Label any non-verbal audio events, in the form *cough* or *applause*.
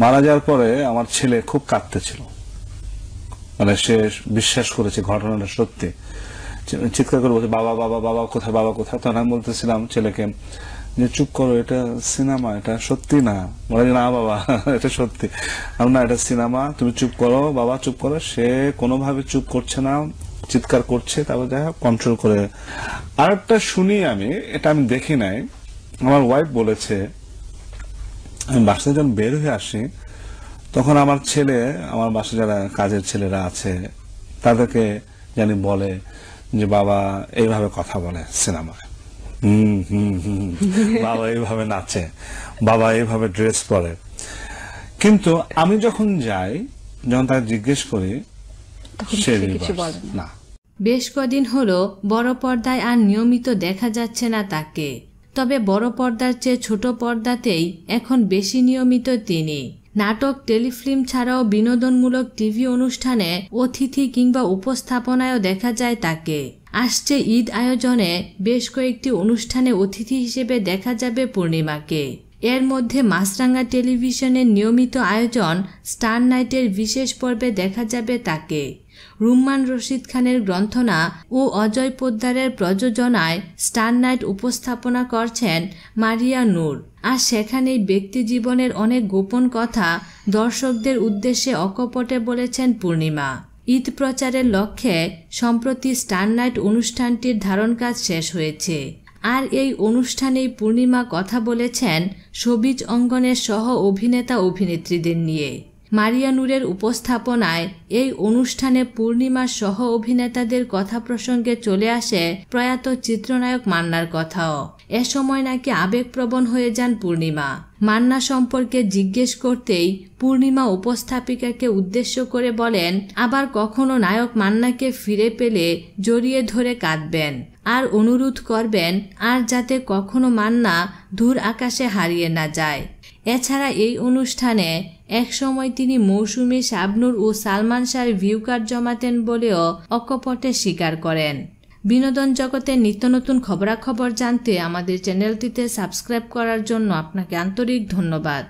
মারা যাওয়ার পরে আমার ছেলে খুব কাঁদতেছিল মানে সে বিশ্বাস করেছে ঘটনাটা সত্যি চিৎকার করে বলছে বাবা বাবা বাবা কোথায় বাবা কোথায় তখন আমি বলতেছিলাম ছেলেকে যে চুপ করো এটা সিনেমা এটা সত্যি না বলে না বাবা *laughs* এটা সত্যি আমি না এটা সিনেমা তুমি চুপ করো বাবা চুপ করো সে কোনোভাবে চুপ করছে না চিৎকার করছে তারপর যাই হোক কন্ট্রোল করে আরেকটা শুনি আমি এটা আমি দেখি নাই আমার ওয়াইফ বলেছে আমি বাসা যখন বের হয়ে আসি তখন আমার ছেলে আমার বাসা যারা কাজের ছেলেরা আছে তাদেরকে জানি বলে যে বাবা এইভাবে কথা বলে সিনেমায় হুম হুম *laughs* বাবা এইভাবে নাচে বাবা এইভাবে ড্রেস পরে কিন্তু আমি যখন যাই যখন তাকে জিজ্ঞেস করি সে না বেশ কদিন হলো বড় পর্দায় আর নিয়মিত দেখা যাচ্ছে না তাকে তবে বড় পর্দার চেয়ে ছোট পর্দাতেই এখন বেশি নিয়মিত তিনি নাটক টেলিফিল্ম ছাড়াও বিনোদনমূলক টিভি অনুষ্ঠানে অতিথি কিংবা উপস্থাপনায়ও দেখা যায় তাকে আসছে ঈদ আয়োজনে বেশ কয়েকটি অনুষ্ঠানে অতিথি হিসেবে দেখা যাবে পূর্ণিমাকে এর মধ্যে মাছরাঙ্গা টেলিভিশনের নিয়মিত আয়োজন স্টার নাইটের বিশেষ পর্বে দেখা যাবে তাকে রুম্মান রশিদ খানের গ্রন্থনা ও অজয় পোদ্দারের প্রযোজনায় স্টার নাইট উপস্থাপনা করছেন মারিয়া নূর আর সেখানেই ব্যক্তি জীবনের অনেক গোপন কথা দর্শকদের উদ্দেশ্যে অকপটে বলেছেন পূর্ণিমা ঈদ প্রচারের লক্ষ্যে সম্প্রতি স্টার নাইট অনুষ্ঠানটির ধারণ কাজ শেষ হয়েছে আর এই অনুষ্ঠানেই পূর্ণিমা কথা বলেছেন সবিজ অঙ্গনের সহ অভিনেতা অভিনেত্রীদের নিয়ে মারিয়া নূরের উপস্থাপনায় এই অনুষ্ঠানে পূর্ণিমার সহ অভিনেতাদের কথা প্রসঙ্গে চলে আসে প্রয়াত চিত্রনায়ক মান্নার কথাও এ সময় নাকি আবেগপ্রবণ হয়ে যান পূর্ণিমা মান্না সম্পর্কে জিজ্ঞেস করতেই পূর্ণিমা উপস্থাপিকাকে উদ্দেশ্য করে বলেন আবার কখনো নায়ক মান্নাকে ফিরে পেলে জড়িয়ে ধরে কাঁদবেন আর অনুরোধ করবেন আর যাতে কখনো মান্না দূর আকাশে হারিয়ে না যায় এছাড়া এই অনুষ্ঠানে একসময় তিনি মৌসুমি শাবনুর ও সালমান শাহর কার্ড জমাতেন বলেও অকপটে স্বীকার করেন বিনোদন জগতের নিত্য নতুন খবরাখবর জানতে আমাদের চ্যানেলটিতে সাবস্ক্রাইব করার জন্য আপনাকে আন্তরিক ধন্যবাদ